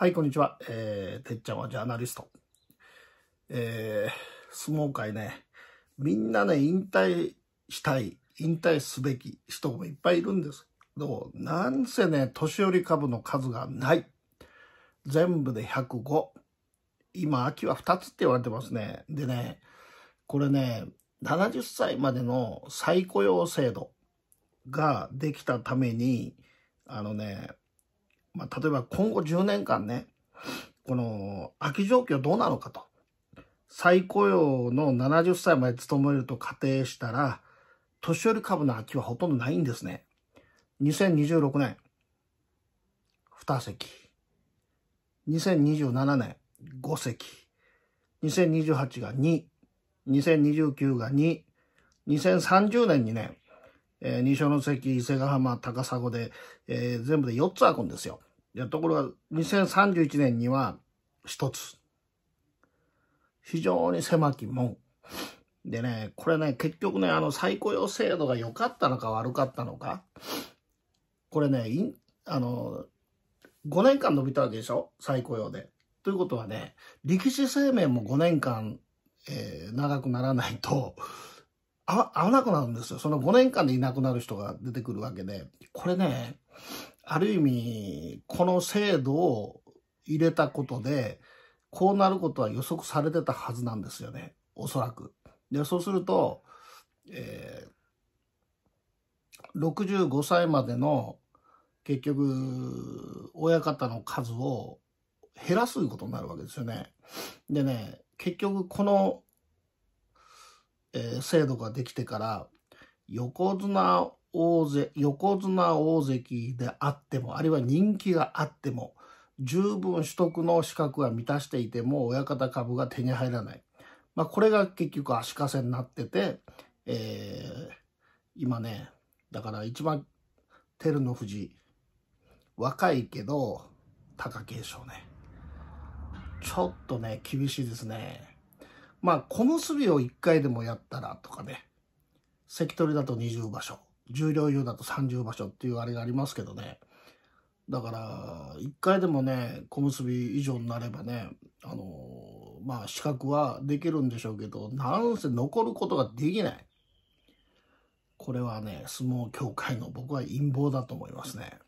はい、こんにちは。えー、てっちゃんはジャーナリスト。えー、相撲界ね、みんなね、引退したい、引退すべき人もいっぱいいるんですけど、なんせね、年寄り株の数がない。全部で105。今、秋は2つって言われてますね。でね、これね、70歳までの再雇用制度ができたために、あのね、まあ、例えば今後10年間ね、この空き状況どうなのかと。再雇用の70歳まで勤めると仮定したら、年寄り株の空きはほとんどないんですね。2026年、2席。2027年、5席。2028が2。2029が2。2030年にね、えー、二所ノ関、伊勢ヶ浜、高砂で、えー、全部で4つ開くんですよ。ところが、2031年には1つ。非常に狭き門。でね、これね、結局ね、あの、再雇用制度が良かったのか悪かったのか。これね、いあの、5年間伸びたわけでしょ再雇用で。ということはね、力士生命も5年間、えー、長くならないと、会わなくなるんですよ。その5年間でいなくなる人が出てくるわけで。これね、ある意味、この制度を入れたことで、こうなることは予測されてたはずなんですよね。おそらく。で、そうすると、えー、65歳までの、結局、親方の数を減らすことになるわけですよね。でね、結局このえ制度ができてから横綱大勢横綱大関であってもあるいは人気があっても十分取得の資格は満たしていても親方株が手に入らない、まあ、これが結局足かせになってて、えー、今ねだから一番照ノ富士若いけど貴景勝ねちょっとね厳しいですね。まあ、小結びを1回でもやったらとかね、関取だと20場所、重量級だと30場所っていうあれがありますけどね、だから、1回でもね、小結び以上になればね、あのー、まあ、資格はできるんでしょうけど、なんせ残ることができない。これはね、相撲協会の僕は陰謀だと思いますね。